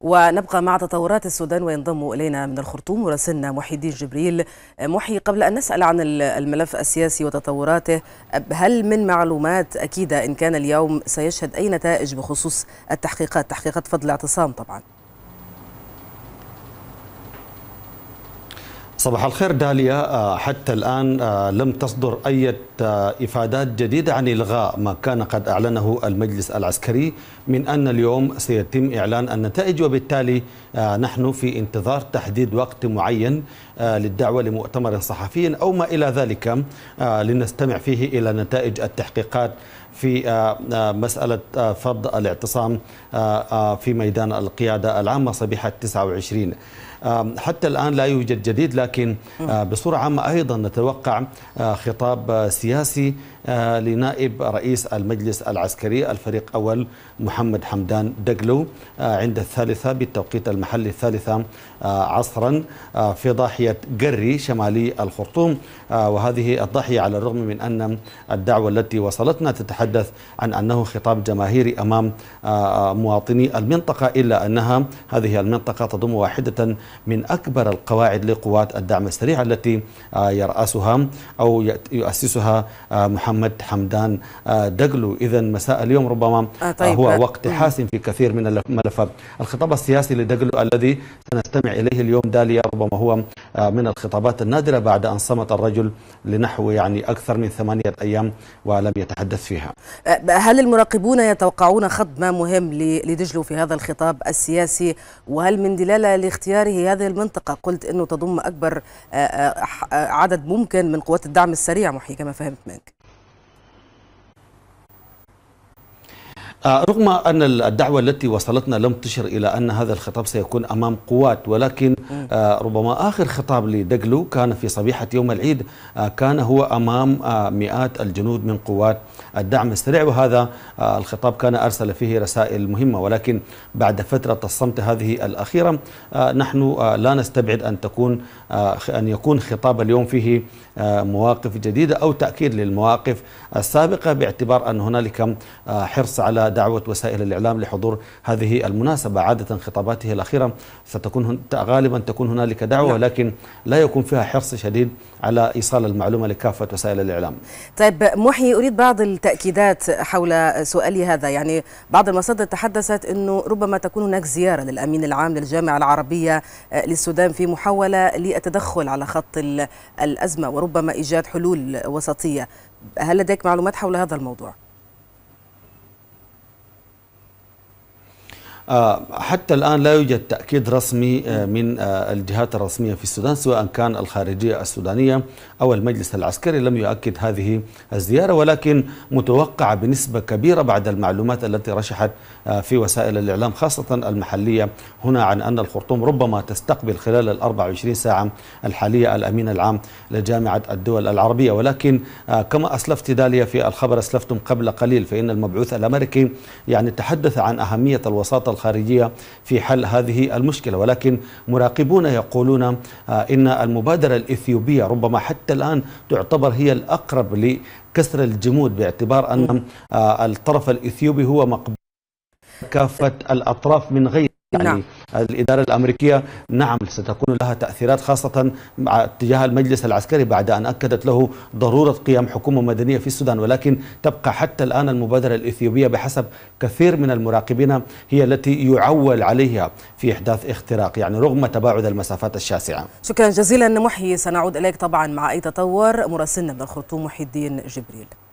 ونبقى مع تطورات السودان وينضم إلينا من الخرطوم مراسلنا محي الدين جبريل محي قبل أن نسأل عن الملف السياسي وتطوراته هل من معلومات أكيدة إن كان اليوم سيشهد أي نتائج بخصوص التحقيقات تحقيقات فضل اعتصام طبعاً صباح الخير داليا آه، حتى الآن آه، لم تصدر أي آه، إفادات جديدة عن إلغاء ما كان قد أعلنه المجلس العسكري من أن اليوم سيتم إعلان النتائج وبالتالي نحن في انتظار تحديد وقت معين للدعوة لمؤتمر صحفي أو ما إلى ذلك لنستمع فيه إلى نتائج التحقيقات في آه، آه، مسألة آه، فرض الاعتصام في ميدان القيادة العامة صبيحة 29 حتى الآن لا يوجد جديد لكن بصورة عامة أيضا نتوقع خطاب سياسي آه، لنائب رئيس المجلس العسكري الفريق أول محمد حمدان دقلو آه، عند الثالثة بالتوقيت المحلي الثالثة آه، عصرا في ضاحية قري شمالي الخرطوم وهذه الضاحية على الرغم من أن الدعوة التي وصلتنا تتحدث عن أنه خطاب جماهيري أمام مواطني المنطقة إلا أنها هذه المنطقة تضم واحدة من أكبر القواعد لقوات الدعم السريع التي يرأسها أو يؤسسها محمد محمد حمدان آه، دقلو إذا مساء اليوم ربما آه، آه، طيب. هو وقت حاسم في كثير من الملفات الخطاب السياسي لدقلو الذي سنستمع إليه اليوم داليا ربما هو من الخطابات النادرة بعد أن صمت الرجل لنحو يعني أكثر من ثمانية أيام ولم يتحدث فيها هل المراقبون يتوقعون خض ما مهم لدجلو في هذا الخطاب السياسي وهل من دلالة لاختياره هذه المنطقة قلت أنه تضم أكبر عدد ممكن من قوات الدعم السريع محي كما فهمت منك آه، رغم أن الدعوة التي وصلتنا لم تشر إلى أن هذا الخطاب سيكون أمام قوات ولكن آه، ربما آخر خطاب لدقلو كان في صبيحة يوم العيد آه، كان هو أمام مئات الجنود من قوات الدعم السريع وهذا الخطاب كان أرسل فيه رسائل مهمة ولكن بعد فترة الصمت هذه الأخيرة نحن لا نستبعد أن تكون أن يكون خطاب اليوم فيه مواقف جديدة أو تأكيد للمواقف السابقة باعتبار أن هنالك حرص على دعوة وسائل الإعلام لحضور هذه المناسبة عادة خطاباته الأخيرة ستكون غالبا تكون هنالك دعوة نعم. لكن لا يكون فيها حرص شديد على إيصال المعلومة لكافة وسائل الإعلام طيب محي أريد بعض التأكيدات حول سؤالي هذا يعني بعض المصادر تحدثت أنه ربما تكون هناك زيارة للأمين العام للجامعة العربية آه، للسودان في محاولة للتدخل على خط الأزمة وربما إيجاد حلول وسطية هل لديك معلومات حول هذا الموضوع؟ آه، حتى الآن لا يوجد تأكيد رسمي آه، من آه، الجهات الرسمية في السودان سواء كان الخارجية السودانية أو المجلس العسكري لم يؤكد هذه الزيارة ولكن متوقعة بنسبة كبيرة بعد المعلومات التي رشحت في وسائل الإعلام خاصة المحلية هنا عن أن الخرطوم ربما تستقبل خلال ال 24 ساعة الحالية الأمين العام لجامعة الدول العربية ولكن كما أسلفت داليا في الخبر أسلفتم قبل قليل فإن المبعوث الأمريكي يعني تحدث عن أهمية الوساطة الخارجية في حل هذه المشكلة ولكن مراقبون يقولون آه، إن المبادرة الإثيوبية ربما حتى الآن تعتبر هي الأقرب لكسر الجمود باعتبار أن آه، الطرف الإثيوبي هو مقبول كافة الأطراف من غير يعني نعم. الإدارة الأمريكية نعم ستكون لها تأثيرات خاصة تجاه المجلس العسكري بعد أن أكدت له ضرورة قيام حكومة مدنية في السودان ولكن تبقى حتى الآن المبادرة الإثيوبية بحسب كثير من المراقبين هي التي يعول عليها في إحداث اختراق يعني رغم تباعد المسافات الشاسعة شكرا جزيلا محيي سنعود إليك طبعا مع أي تطور مراسلنا من الخرطوم محي الدين جبريل